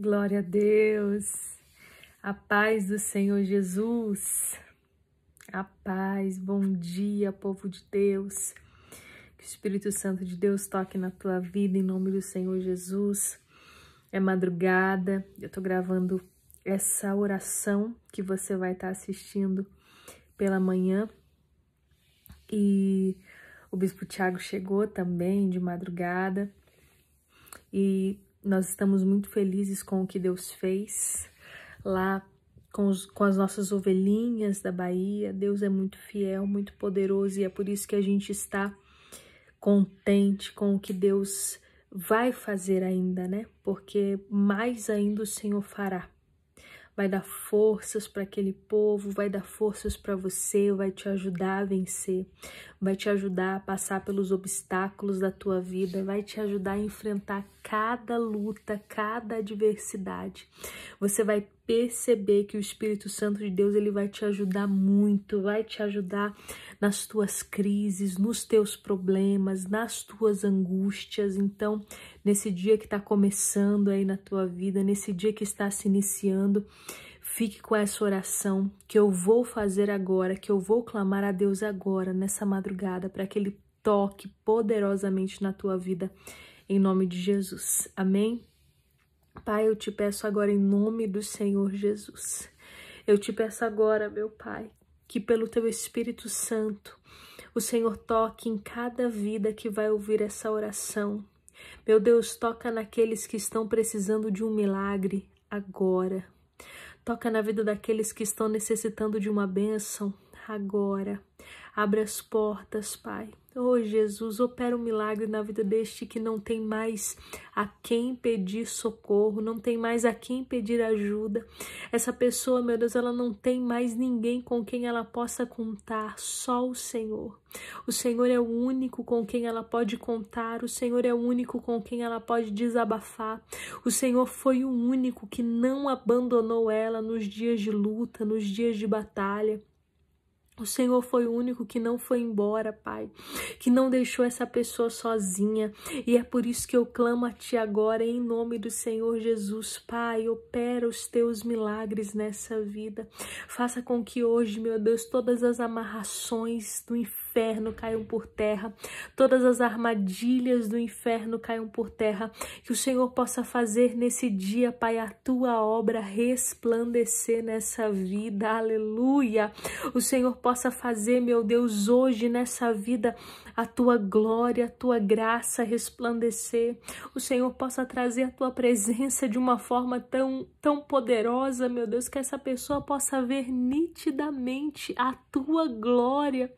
Glória a Deus. A paz do Senhor Jesus. A paz. Bom dia, povo de Deus. Que o Espírito Santo de Deus toque na tua vida em nome do Senhor Jesus. É madrugada, eu tô gravando essa oração que você vai estar tá assistindo pela manhã. E o bispo Tiago chegou também de madrugada. E nós estamos muito felizes com o que Deus fez lá com, os, com, as nossas ovelhinhas da Bahia. Deus é muito fiel, muito poderoso e é por isso que a gente está contente com o que Deus vai fazer ainda, né? Porque mais ainda o Senhor fará vai dar forças para aquele povo, vai dar forças para você, vai te ajudar a vencer, vai te ajudar a passar pelos obstáculos da tua vida, vai te ajudar a enfrentar cada luta, cada adversidade. Você vai perceber que o Espírito Santo de Deus ele vai te ajudar muito, vai te ajudar nas tuas crises, nos teus problemas, nas tuas angústias. Então, nesse dia que está começando aí na tua vida, nesse dia que está se iniciando, Fique com essa oração que eu vou fazer agora, que eu vou clamar a Deus agora, nessa madrugada, para que Ele toque poderosamente na tua vida, em nome de Jesus. Amém? Pai, eu te peço agora em nome do Senhor Jesus. Eu te peço agora, meu Pai, que pelo teu Espírito Santo o Senhor toque em cada vida que vai ouvir essa oração. Meu Deus, toca naqueles que estão precisando de um milagre agora. Toca na vida daqueles que estão necessitando de uma bênção agora. Abra as portas, Pai. Oh, Jesus, opera um milagre na vida deste que não tem mais a quem pedir socorro, não tem mais a quem pedir ajuda. Essa pessoa, meu Deus, ela não tem mais ninguém com quem ela possa contar, só o Senhor. O Senhor é o único com quem ela pode contar, o Senhor é o único com quem ela pode desabafar. O Senhor foi o único que não abandonou ela nos dias de luta, nos dias de batalha. O Senhor foi o único que não foi embora, Pai, que não deixou essa pessoa sozinha. E é por isso que eu clamo a Ti agora, em nome do Senhor Jesus. Pai, opera os Teus milagres nessa vida. Faça com que hoje, meu Deus, todas as amarrações do inferno, inferno caiam por terra, todas as armadilhas do inferno caiam por terra, que o Senhor possa fazer nesse dia, Pai, a tua obra resplandecer nessa vida, aleluia. O Senhor possa fazer, meu Deus, hoje nessa vida, a tua glória, a tua graça resplandecer, o Senhor possa trazer a tua presença de uma forma tão, tão poderosa, meu Deus, que essa pessoa possa ver nitidamente a tua glória,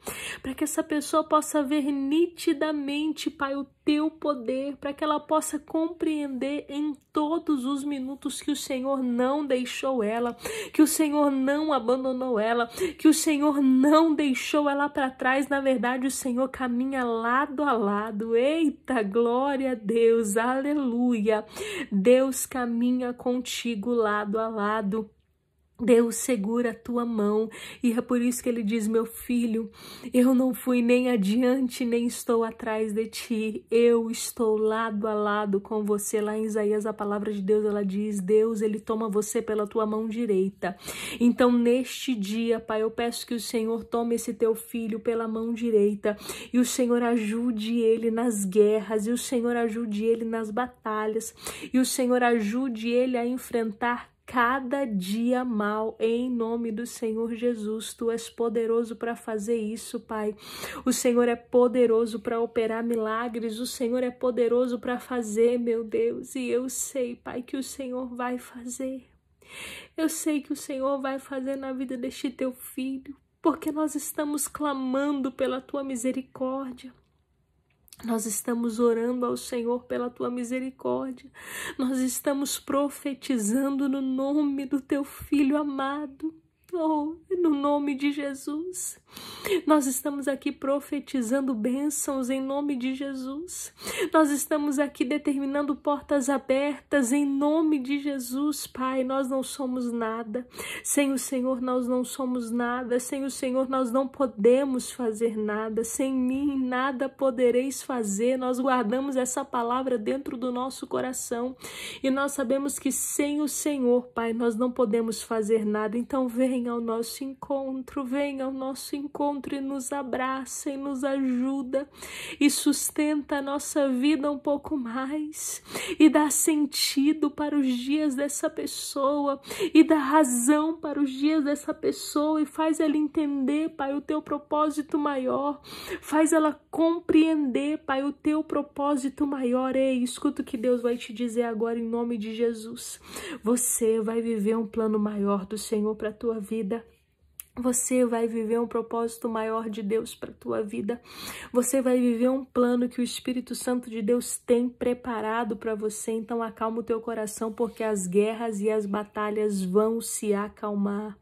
para que que essa pessoa possa ver nitidamente, Pai, o teu poder, para que ela possa compreender em todos os minutos que o Senhor não deixou ela, que o Senhor não abandonou ela, que o Senhor não deixou ela para trás. Na verdade, o Senhor caminha lado a lado. Eita, glória a Deus, aleluia. Deus caminha contigo lado a lado. Deus segura a tua mão, e é por isso que ele diz: Meu filho, eu não fui nem adiante, nem estou atrás de ti, eu estou lado a lado com você. Lá em Isaías, a palavra de Deus, ela diz: Deus, ele toma você pela tua mão direita. Então, neste dia, Pai, eu peço que o Senhor tome esse teu filho pela mão direita, e o Senhor ajude ele nas guerras, e o Senhor ajude ele nas batalhas, e o Senhor ajude ele a enfrentar cada dia mal, em nome do Senhor Jesus. Tu és poderoso para fazer isso, Pai. O Senhor é poderoso para operar milagres, o Senhor é poderoso para fazer, meu Deus. E eu sei, Pai, que o Senhor vai fazer. Eu sei que o Senhor vai fazer na vida deste teu filho, porque nós estamos clamando pela tua misericórdia. Nós estamos orando ao Senhor pela tua misericórdia. Nós estamos profetizando no nome do teu filho amado. Oh, no nome de Jesus, nós estamos aqui profetizando bênçãos em nome de Jesus, nós estamos aqui determinando portas abertas em nome de Jesus, Pai. Nós não somos nada, sem o Senhor nós não somos nada, sem o Senhor nós não podemos fazer nada, sem mim nada podereis fazer. Nós guardamos essa palavra dentro do nosso coração e nós sabemos que sem o Senhor, Pai, nós não podemos fazer nada. Então, vem vem ao nosso encontro, vem ao nosso encontro e nos abraça e nos ajuda e sustenta a nossa vida um pouco mais e dá sentido para os dias dessa pessoa e dá razão para os dias dessa pessoa e faz ela entender, Pai, o teu propósito maior, faz ela compreender, Pai, o teu propósito maior. Ei, escuta o que Deus vai te dizer agora em nome de Jesus. Você vai viver um plano maior do Senhor para a tua vida vida. Você vai viver um propósito maior de Deus para tua vida. Você vai viver um plano que o Espírito Santo de Deus tem preparado para você. Então acalma o teu coração, porque as guerras e as batalhas vão se acalmar,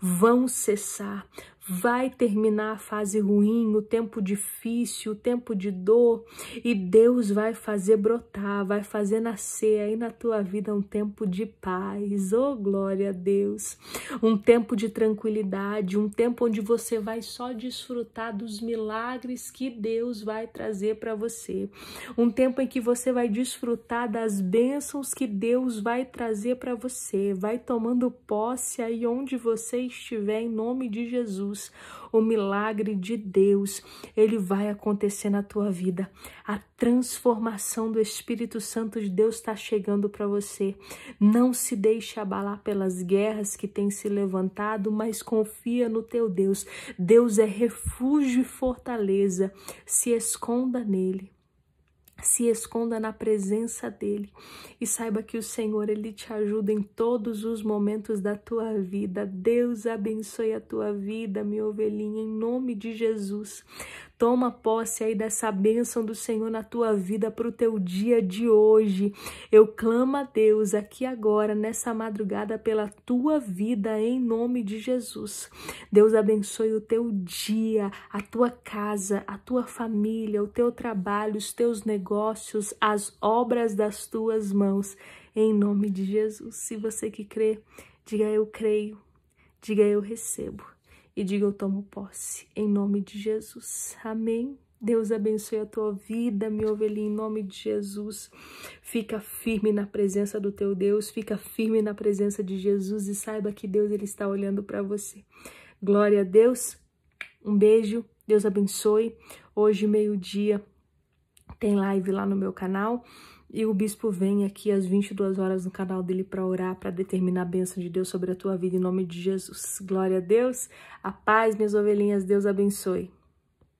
vão cessar vai terminar a fase ruim, o tempo difícil, o tempo de dor, e Deus vai fazer brotar, vai fazer nascer aí na tua vida um tempo de paz. Oh, glória a Deus! Um tempo de tranquilidade, um tempo onde você vai só desfrutar dos milagres que Deus vai trazer para você. Um tempo em que você vai desfrutar das bênçãos que Deus vai trazer para você. Vai tomando posse aí onde você estiver em nome de Jesus. Jesus, o milagre de Deus, ele vai acontecer na tua vida. A transformação do Espírito Santo de Deus está chegando para você. Não se deixe abalar pelas guerras que têm se levantado, mas confia no teu Deus. Deus é refúgio e fortaleza. Se esconda nele se esconda na presença dele e saiba que o Senhor ele te ajuda em todos os momentos da tua vida. Deus abençoe a tua vida, minha ovelhinha, em nome de Jesus. Toma posse aí dessa bênção do Senhor na tua vida para o teu dia de hoje. Eu clamo a Deus aqui agora, nessa madrugada, pela tua vida, em nome de Jesus. Deus abençoe o teu dia, a tua casa, a tua família, o teu trabalho, os teus negócios, as obras das tuas mãos, em nome de Jesus. Se você que crê, diga eu creio, diga eu recebo e diga: Eu tomo posse, em nome de Jesus. Amém. Deus abençoe a tua vida, minha ovelhinha, em nome de Jesus. Fica firme na presença do teu Deus, fica firme na presença de Jesus e saiba que Deus ele está olhando para você. Glória a Deus. Um beijo. Deus abençoe. Hoje meio-dia tem live lá no meu canal. E o bispo vem aqui às 22 horas no canal dele para orar, para determinar a bênção de Deus sobre a tua vida, em nome de Jesus. Glória a Deus, a paz, minhas ovelhinhas, Deus abençoe.